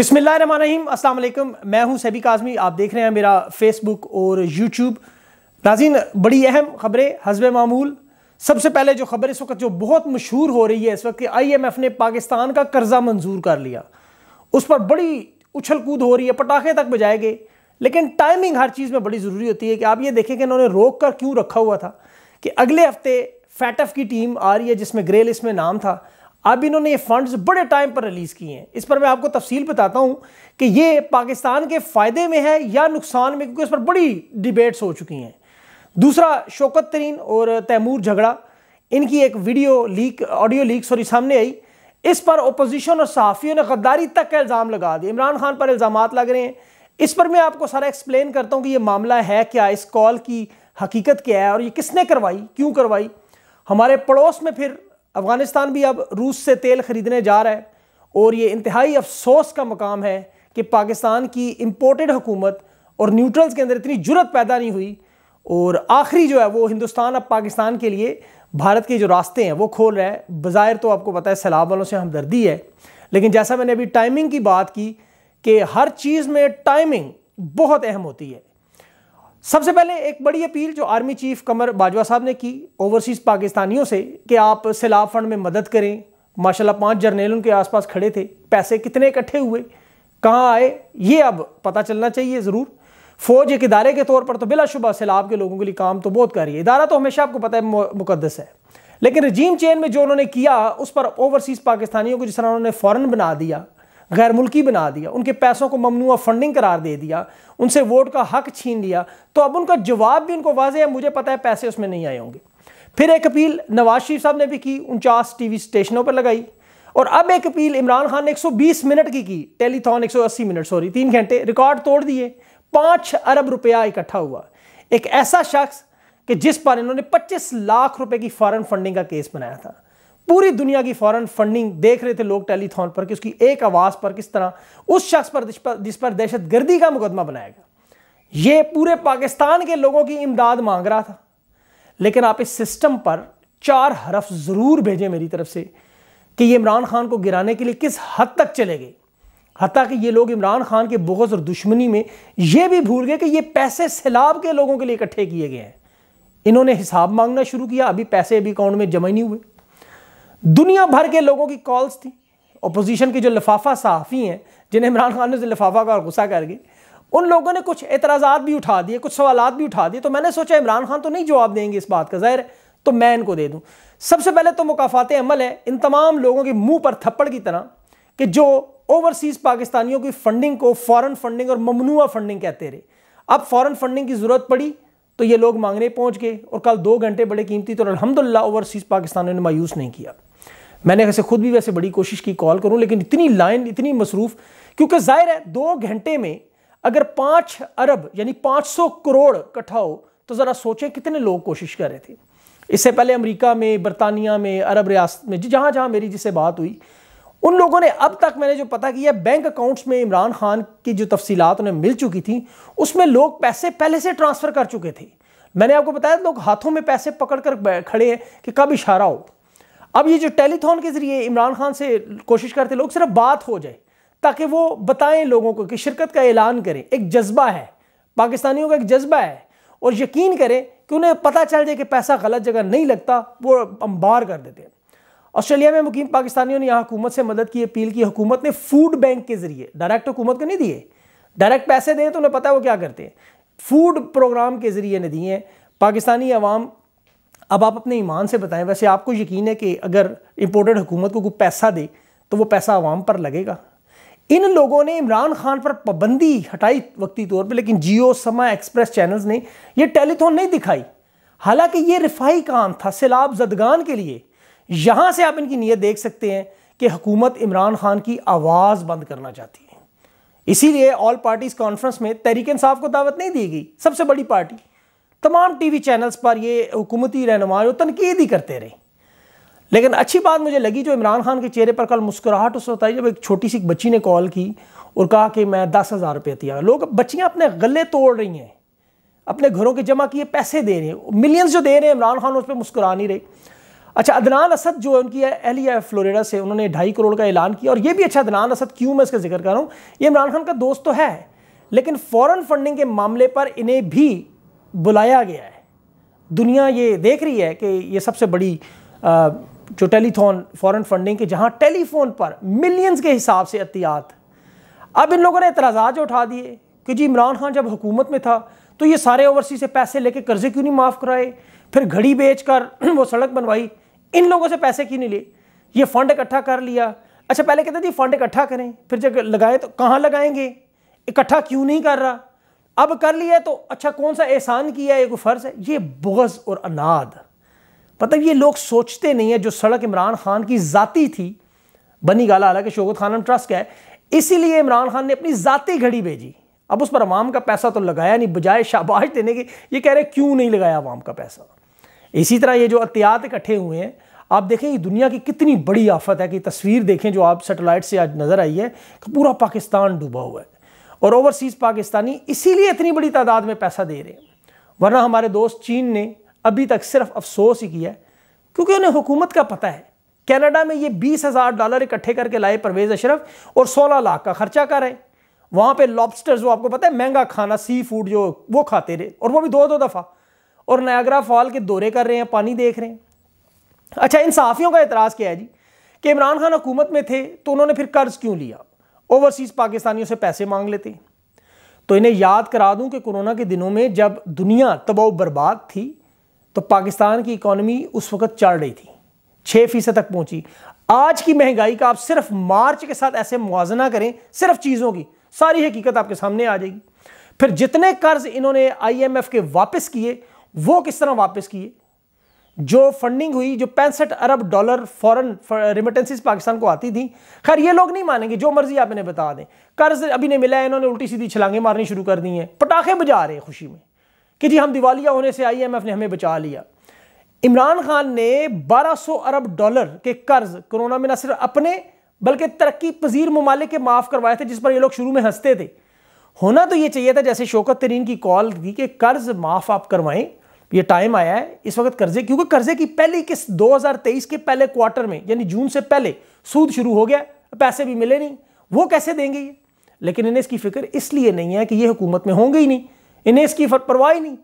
अस्सलाम वालेकुम मैं हूं सभी काजमी आप देख रहे हैं मेरा फेसबुक और यूट्यूब नाजीन बड़ी अहम खबरें हजब मामूल सबसे पहले जो खबर इस वक्त जो बहुत मशहूर हो रही है इस वक्त आई एम एफ़ ने पाकिस्तान का कर्जा मंजूर कर लिया उस पर बड़ी उछल कूद हो रही है पटाखे तक बजाए गए लेकिन टाइमिंग हर चीज़ में बड़ी ज़रूरी होती है कि आप ये देखें कि इन्होंने रोक कर क्यों रखा हुआ था कि अगले हफ्ते फैटफ की टीम आ रही है जिसमें ग्रेल इसमें में नाम था अब इन्होंने ये फंड्स बड़े टाइम पर रिलीज़ किए हैं इस पर मैं आपको तफसील बताता हूँ कि ये पाकिस्तान के फ़ायदे में है या नुकसान में क्योंकि इस पर बड़ी डिबेट्स हो चुकी हैं दूसरा शौकत तरीन और तैमूर झगड़ा इनकी एक video leak audio leak sorry सामने आई इस पर अपोजिशन और सहाफ़ियों ने गद्दारी तक का इल्ज़ाम लगा दिया इमरान खान पर इल्ज़ाम लग रहे हैं इस पर मैं आपको सारा एक्सप्लेन करता हूँ कि ये मामला है क्या इस कॉल की हकीकत क्या है और ये किसने करवाई क्यों करवाई हमारे पड़ोस में फिर अफ़गानिस्तान भी अब रूस से तेल ख़रीदने जा रहा है और ये इंतहाई अफसोस का मकाम है कि पाकिस्तान की इम्पोर्टेड हुकूमत और न्यूट्रल्स के अंदर इतनी जुरत पैदा नहीं हुई और आखिरी जो है वो हिंदुस्तान अब पाकिस्तान के लिए भारत के जो रास्ते हैं वो खोल रहा है बाज़ाहिर तो आपको पता है सैलाब वालों से हमदर्दी है लेकिन जैसा मैंने अभी टाइमिंग की बात की कि हर चीज़ में टाइमिंग बहुत अहम होती है सबसे पहले एक बड़ी अपील जो आर्मी चीफ कमर बाजवा साहब ने की ओवरसीज़ पाकिस्तानियों से कि आप सैलाब फंड में मदद करें माशाल्लाह पांच जर्नेल उनके आसपास खड़े थे पैसे कितने इकट्ठे हुए कहाँ आए ये अब पता चलना चाहिए ज़रूर फ़ौज एक इदारे के तौर पर तो बिलाशुबा सैलाब के लोगों के लिए काम तो बहुत कर रही है इदारा तो हमेशा आपको पता है मुकदस है लेकिन रजीम चेन में जो उन्होंने किया उस पर ओवरसीज़ पाकिस्तानियों को जिस तरह उन्होंने फ़ौरन बना दिया गैर मुल्की बना दिया उनके पैसों को ममनू फंडिंग करार दे दिया उनसे वोट का हक छीन लिया तो अब उनका जवाब भी उनको वाजह है मुझे पता है पैसे उसमें नहीं आए होंगे फिर एक अपील नवाज शरीफ साहब ने भी की उनचास टी वी स्टेशनों पर लगाई और अब एक अपील इमरान खान ने 120 मिनट की की टेलीथॉन 180 मिनट सॉरी तीन घंटे रिकॉर्ड तोड़ दिए पाँच अरब रुपया इकट्ठा हुआ एक ऐसा शख्स कि जिस पर इन्होंने 25 लाख रुपए की फॉरेन फंडिंग का केस बनाया था पूरी दुनिया की फॉरेन फंडिंग देख रहे थे लोग टेलीथॉन पर कि उसकी एक आवाज़ पर किस तरह उस शख्स पर जिस पर दहशत गर्दी का मुकदमा बनाया गया ये पूरे पाकिस्तान के लोगों की इमदाद मांग रहा था लेकिन आप इस सिस्टम पर चार हरफ ज़रूर भेजें मेरी तरफ से कि ये इमरान खान को गिराने के लिए किस हद तक चले गए हती कि ये लोग इमरान खान के बोगस और दुश्मनी में ये भी भूल गए कि ये पैसे सैलाब के लोगों के लिए इकट्ठे किए गए हैं इन्होंने हिसाब मांगना शुरू किया अभी पैसे अभी अकाउंट में जमा ही नहीं हुए दुनिया भर के लोगों की कॉल्स थी अपोजिशन के जो लिफाफा सहाफ़ी हैं जिन्हें इमरान खान ने लिफाफा का गुस्सा कर गए उन लोगों ने कुछ एतराज़ात भी उठा दिए कुछ सवाल भी उठा दिए तो मैंने सोचा इमरान खान तो नहीं जवाब देंगे इस बात का ज़ाहिर तो मैं इनको दे दूँ सबसे पहले तो मुकाफात अमल है इन तमाम लोगों के मुँह पर थप्पड़ की तरह कि जो ओवरसीज़ पाकिस्तानियों की फ़ंडिंग को फ़ॉरन फ़ंडिंग और ममनुआ फ़ंडिंग कहते रहे अब फ़ॉरन फ़ंडिंग की ज़रूरत पड़ी तो ये लोग मांगने पहुंच गए और कल दो घंटे बड़े कीमती तो अलहमदिल्ला ओवरसीज़ पाकिस्तानियों ने मायूस नहीं किया मैंने वैसे खुद भी वैसे बड़ी कोशिश की कॉल करूं लेकिन इतनी लाइन इतनी मसरूफ़ क्योंकि जाहिर है दो घंटे में अगर पाँच अरब यानी पाँच सौ करोड़ इकट्ठा हो तो ज़रा सोचें कितने लोग कोशिश कर रहे थे इससे पहले अमेरिका में बरतानिया में अरब रियासत में जहाँ जहाँ मेरी जिससे बात हुई उन लोगों ने अब तक मैंने जो पता किया बैंक अकाउंट्स में इमरान खान की जो तफसीत उन्हें मिल चुकी थी उसमें लोग पैसे पहले से ट्रांसफ़र कर चुके थे मैंने आपको बताया लोग हाथों में पैसे पकड़ कर खड़े हैं कि कब इशारा हो अब ये जो टेलीथॉन के जरिए इमरान खान से कोशिश करते लोग सिर्फ बात हो जाए ताकि वो बताएं लोगों को कि शिरकत का ऐलान करें एक जज्बा है पाकिस्तानियों का एक जज्बा है और यकीन करें कि उन्हें पता चल जाए कि पैसा गलत जगह नहीं लगता वो अंबार कर देते हैं ऑस्ट्रेलिया में मुकीम पाकिस्तानियों ने यहाँ हुकूमत से मदद की अपील की हुकूमत ने फूड बैंक के जरिए डायरेक्ट हुकूमत को नहीं दिए डायरेक्ट पैसे दें तो उन्हें पता है वो क्या करते हैं फूड प्रोग्राम के जरिए ने दिए हैं पाकिस्तानी अवाम अब आप अपने ईमान से बताएं वैसे आपको यकीन है कि अगर इम्पोर्टेड हुकूमत को कोई पैसा दे तो वो पैसा आवाम पर लगेगा इन लोगों ने इमरान खान पर पाबंदी हटाई वक्ती तौर पर लेकिन जियो समा एक्सप्रेस चैनल्स ने यह टेलीथोन नहीं दिखाई हालांकि ये रिफाही काम था सैलाब जदगान के लिए यहाँ से आप इनकी नीयत देख सकते हैं कि हुकूमत इमरान खान की आवाज़ बंद करना चाहती है इसीलिए ऑल पार्टीज़ कॉन्फ्रेंस में तहरीक इंसाफ को दावत नहीं दी गई सबसे बड़ी पार्टी तमाम टी वी चैनल्स पर ये हुकूमती रहनुमा जो तनकीद ही करते रहे लेकिन अच्छी बात मुझे लगी जो इमरान खान के चेहरे पर कल मुस्कुराहट उस वक्त आई जब एक छोटी सी बच्ची ने कॉल की और कहा कि मैं दस हज़ार रुपये दिया लोग बच्चियाँ अपने गले तोड़ रही हैं अपने घरों के जमा किए पैसे दे रहे हैं मिलियंस जो दे रहे हैं इमरान खान उस पर मुस्कुरा नहीं रहे अच्छा अदनान असद जो है उनकी अहलिया फ्लोरिडा से उन्होंने ढाई करोड़ का ऐलान किया और ये भी अच्छा अदनान असद क्यों मैं इसका जिक्र कर रहा हूँ ये इमरान खान का दोस्त तो है लेकिन फॉरेन फंडिंग के मामले पर इन्हें भी बुलाया गया है दुनिया ये देख रही है कि ये सबसे बड़ी आ, जो टेलीथॉन फॉरेन फंडिंग की जहां टेलीफोन पर मिलियंस के हिसाब से एहतियात अब इन लोगों ने एतराज़ा जो उठा दिए कि जी इमरान खान जब हुकूमत में था तो ये सारे ओवरसी से पैसे लेके कर्जे क्यों नहीं माफ़ कराए फिर घड़ी बेच कर वो सड़क बनवाई इन लोगों से पैसे क्यों नहीं लिए ये फंड इकट्ठा कर लिया अच्छा पहले कहते थे फंड इकट्ठा करें फिर जब लगाए तो कहाँ लगाएंगे इकट्ठा क्यों नहीं कर रहा अब कर लिया तो अच्छा कौन सा एहसान किया है कोई फ़र्ज़ है ये बुगज़ और अनाद मतलब ये लोग सोचते नहीं है जो सड़क इमरान खान की ज़ाती थी बनी गाला हालांकि शोगत खान ट्रस्ट का है इसीलिए इमरान खान ने अपनी ज़ाती घड़ी भेजी अब उस पर अवाम का पैसा तो लगाया नहीं बजाय शाबाश देने के ये कह रहे क्यों नहीं लगाया अवाम का पैसा इसी तरह ये जो अतियात इकट्ठे हुए हैं आप देखें ये दुनिया की कितनी बड़ी आफत है कि तस्वीर देखें जो आप सेटेलाइट से आज नज़र आई है कि पूरा पाकिस्तान डूबा हुआ है और ओवरसीज़ पाकिस्तानी इसीलिए इतनी बड़ी तादाद में पैसा दे रहे हैं वरना हमारे दोस्त चीन ने अभी तक सिर्फ अफसोस ही किया है क्योंकि उन्हें हुकूमत का पता है कनाडा में ये बीस हज़ार डॉलर इकट्ठे करके लाए परवेज़ अशरफ और सोलह लाख का खर्चा कर रहे हैं वहाँ पे लॉबस्टर्स वो आपको पता है महंगा खाना सी फूड जो वो खाते रहे और वो भी दो दो दफ़ा और नयागरा फॉल के दौरे कर रहे हैं पानी देख रहे हैं अच्छा इन साफियों का एतराज़ किया है जी कि इमरान खान हुकूमत में थे तो उन्होंने फिर कर्ज़ क्यों लिया ओवरसीज़ पाकिस्तानियों से पैसे मांग लेते तो इन्हें याद करा दूं कि कोरोना के दिनों में जब दुनिया तबाह बर्बाद थी तो पाकिस्तान की इकोनॉमी उस वक्त चल रही थी छः फीसद तक पहुंची आज की महंगाई का आप सिर्फ मार्च के साथ ऐसे मुआजना करें सिर्फ चीज़ों की सारी हकीकत आपके सामने आ जाएगी फिर जितने कर्ज इन्होंने आईएमएफ के वापस किए वो किस तरह वापस किए जो फंडिंग हुई जो पैंसठ अरब डॉलर फॉरेन रिमिटेंसेस पाकिस्तान को आती थी खैर ये लोग नहीं मानेंगे जो मर्जी आप इन्हें बता दें कर्ज अभी नहीं मिला है इन्होंने उल्टी सीधी छलांगे मारनी शुरू कर दी हैं पटाखे बजा रहे हैं खुशी में कि जी हम दिवालिया होने से आई एम ने हमें बचा लिया इमरान खान ने 1200 अरब डॉलर के कर्ज कोरोना में न सिर्फ अपने बल्कि तरक्की पजीर ममालिक के माफ़ करवाए थे जिस पर ये लोग शुरू में हंसते थे होना तो ये चाहिए था जैसे शोकत तरीन की कॉल थी कि कर्ज माफ़ आप करवाएं ये टाइम आया है इस वक्त कर्जे क्योंकि कर्जे की पहली किस्त 2023 के पहले क्वार्टर में यानी जून से पहले सूद शुरू हो गया पैसे भी मिले नहीं वो कैसे देंगे ये लेकिन इन्हें इसकी फिक्र इसलिए नहीं है कि ये हुकूमत में होंगे ही नहीं इन्हें इसकी परवाह ही नहीं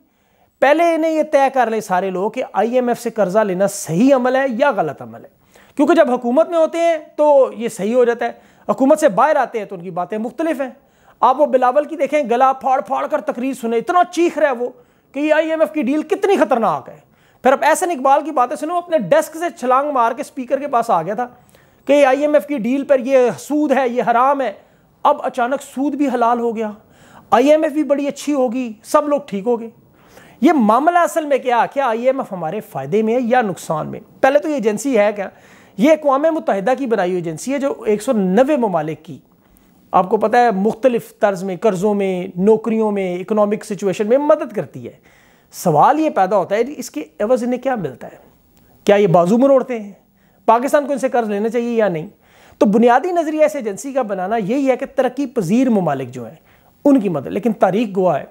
पहले इन्हें यह तय कर ले सारे लोग कि आईएमएफ से कर्जा लेना सही अमल है या गलत अमल है क्योंकि जब हुकूमत में होते हैं तो ये सही हो जाता है हुकूमत से बाहर आते हैं तो उनकी बातें मुख्तलिफ हैं आप वो बिलावल की देखें गला फाड़ फाड़ कर तकरीर सुने इतना चीख रहा है वो कि ये आईएमएफ की डील कितनी खतरनाक है फिर अब ऐसे इकबाल की बातें सुनो अपने डेस्क से छलांग मार के स्पीकर के पास आ गया था कि आईएमएफ की डील पर यह सूद है ये हराम है अब अचानक सूद भी हलाल हो गया आईएमएफ भी बड़ी अच्छी होगी सब लोग ठीक हो गए ये मामला असल में क्या क्या आईएमएफ हमारे फ़ायदे में है या नुकसान में पहले तो ये एजेंसी है क्या ये अकवा मुतहदा की बनाई हुई एजेंसी है जो एक सौ नबे ममालिक की आपको पता है मुख्तलिफ तर्ज में कर्ज़ों में नौकरियों में इकनॉमिक सिचुएशन में मदद करती है सवाल ये पैदा होता है इसके एवज इन्हें क्या मिलता है क्या ये बाजू मरोड़ते हैं पाकिस्तान को इनसे कर्ज लेना चाहिए या नहीं तो बुनियादी नज़रिया इस एजेंसी का बनाना यही है कि तरक्की पजीर ममालिक जो हैं उनकी मदद लेकिन तारीख गुआ है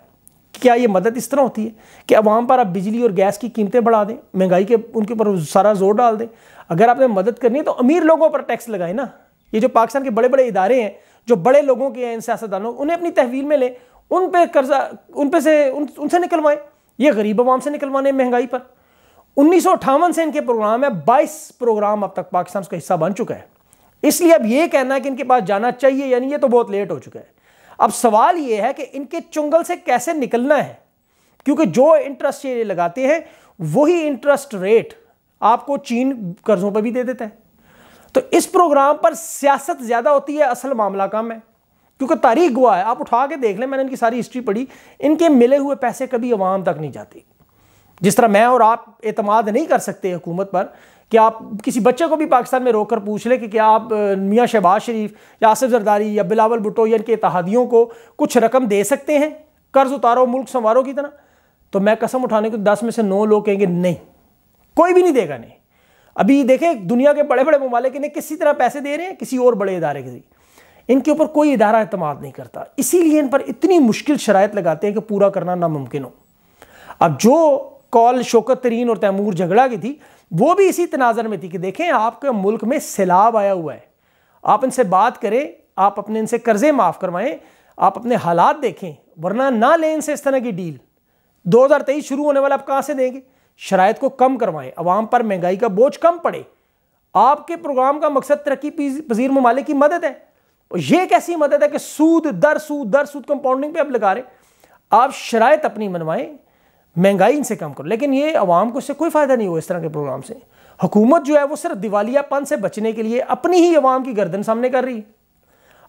क्या ये मदद इस तरह होती है कि अवाम पर आप बिजली और गैस की कीमतें बढ़ा दें महंगाई के उनके ऊपर सारा जोर डाल दें अगर आपने मदद करनी है तो अमीर लोगों पर टैक्स लगाए ना ये जो पाकिस्तान के बड़े बड़े इदारे हैं जो बड़े लोगों के हैं इन सियासतदानों उन्हें अपनी तहवील में लें उन पर कर्जा उन पर से उन, उनसे निकलवाएं ये गरीब आवाम से निकलवाने महंगाई पर उन्नीस से इनके प्रोग्राम है बाईस प्रोग्राम अब तक पाकिस्तान उसका हिस्सा बन चुका है इसलिए अब ये कहना है कि इनके पास जाना चाहिए यानी ये तो बहुत लेट हो चुका है अब सवाल ये है कि इनके चुंगल से कैसे निकलना है क्योंकि जो इंटरेस्ट ये लगाते हैं वही इंटरेस्ट रेट आपको चीन कर्जों पर भी दे देता है तो इस प्रोग्राम पर सियासत ज्यादा होती है असल मामला कम है क्योंकि तारीख गुआ है आप उठा के देख लें मैंने इनकी सारी हिस्ट्री पढ़ी इनके मिले हुए पैसे कभी अवाम तक नहीं जाते जिस तरह मैं और आप एतमाद नहीं कर सकते हुकूमत पर कि आप किसी बच्चे को भी पाकिस्तान में रोक कर पूछ लें कि क्या आप मियाँ शहबाज शरीफ या आसिफ जरदारी या बिलावल भुटो या इनके इतिहादियों को कुछ रकम दे सकते हैं कर्ज उतारो मुल्क संवारो की तरह तो मैं कसम उठाने को दस में से नौ लोग कहेंगे नहीं कोई भी नहीं देगा नहीं अभी देखें दुनिया के बड़े बड़े ममालिक इन्हें किसी तरह पैसे दे रहे हैं किसी और बड़े इदारे के जरिए इनके ऊपर कोई इदारा अतमाद नहीं करता इसीलिए इन पर इतनी मुश्किल शरात लगाते हैं कि पूरा करना नामुमकिन हो अब जो कॉल शोकत तरीन और तैमूर झगड़ा की थी वो भी इसी तनाजर में थी कि देखें आपके मुल्क में सैलाब आया हुआ है आप इनसे बात करें आप अपने इनसे कर्जे माफ़ करवाएं आप अपने हालात देखें वरना ना लें इनसे इस तरह की डील 2023 शुरू होने वाला आप कहाँ से देंगे शरात को कम करवाएं अवाम पर महंगाई का बोझ कम पड़े आपके प्रोग्राम का मकसद तरक्की पजीर ममालिक की मदद है और यह कैसी मदद है कि सूद दर सूद दर सूद कंपाउंडिंग पे आप लगा रहे आप शरात अपनी मनवाएं महंगाई इनसे कम करो लेकिन ये अवाम को इससे कोई फ़ायदा नहीं हुआ इस तरह के प्रोग्राम से हुकूमत जो है वो सिर्फ दिवालियापन से बचने के लिए अपनी ही अवाम की गर्दन सामने कर रही है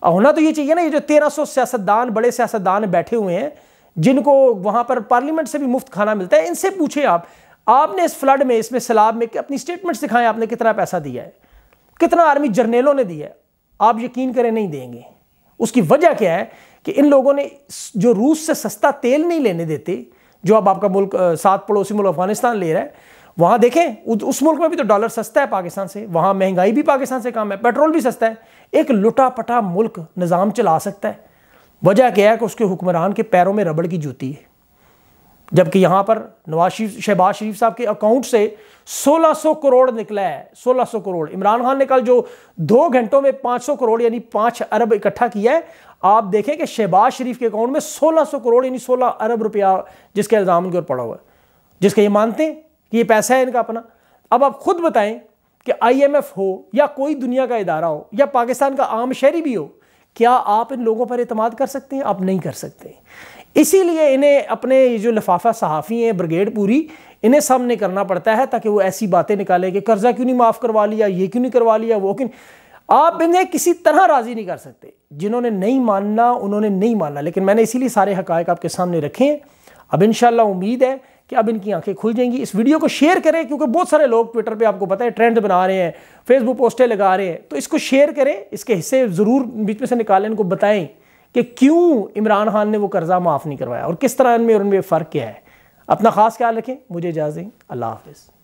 होना तो ये चाहिए ना ये जो तेरह सौ सियासतदान बड़े सियासतदान बैठे हुए हैं जिनको वहां पर पार्लियामेंट से भी मुफ्त खाना मिलता है इनसे पूछे आप आपने इस फ्लड में इसमें सैलाब में अपनी स्टेटमेंट्स दिखाएं आपने कितना पैसा दिया है कितना आर्मी जर्नेलों ने दिया है आप यकीन करें नहीं देंगे उसकी वजह क्या है कि इन लोगों ने जो रूस से सस्ता तेल नहीं लेने देते जो अब आपका मुल्क सात पड़ोसी मुल्क अफगानिस्तान ले रहा है वहाँ देखें उस मुल्क में भी तो डॉलर सस्ता है पाकिस्तान से वहाँ महंगाई भी पाकिस्तान से कम है पेट्रोल भी सस्ता है एक लुटा पटा मुल्क निज़ाम चला सकता है वजह क्या है कि उसके हुक्मरान के पैरों में रबड़ की जूती है जबकि यहां पर नवाज शरीफ शहबाज शरीफ साहब के अकाउंट से 1600 करोड़ निकला है 1600 करोड़ इमरान खान ने कल जो दो घंटों में 500 करोड़ यानी पांच अरब इकट्ठा किया है आप देखें कि शहबाज शरीफ के अकाउंट में 1600 करोड़ यानी 16 अरब रुपया जिसके इल्ज़ाम की ऊपर पड़ा हुआ है जिसके ये मानते हैं कि ये पैसा है इनका अपना अब आप खुद बताएं कि आई हो या कोई दुनिया का इदारा हो या पाकिस्तान का आम शहरी भी हो क्या आप इन लोगों पर अतमाद कर सकते हैं आप नहीं कर सकते इसीलिए इन्हें अपने जो लिफाफा सहाफ़ी हैं ब्रिगेड पूरी इन्हें सामने करना पड़ता है ताकि वो ऐसी बातें निकालें कि कर्ज़ा क्यों नहीं माफ़ करवा लिया ये क्यों नहीं करवा लिया वो क्यों आप इन्हें किसी तरह राज़ी नहीं कर सकते जिन्होंने नहीं मानना उन्होंने नहीं मानना लेकिन मैंने इसीलिए सारे हक़ आपके सामने रखे हैं अब इन उम्मीद है कि अब इनकी आंखें खुल जाएंगी इस वीडियो को शेयर करें क्योंकि बहुत सारे लोग ट्विटर पे आपको पता है ट्रेंड बना रहे हैं फेसबुक पोस्टें लगा रहे हैं तो इसको शेयर करें इसके हिस्से ज़रूर बीच में से निकालें इनको बताएं कि क्यों इमरान खान ने वो कर्जा माफ़ नहीं करवाया और किस तरह इनमें और उनमें फ़र्क क्या है अपना ख़ास ख्याल रखें मुझे इजाज़ें अल्लाह हाफिज़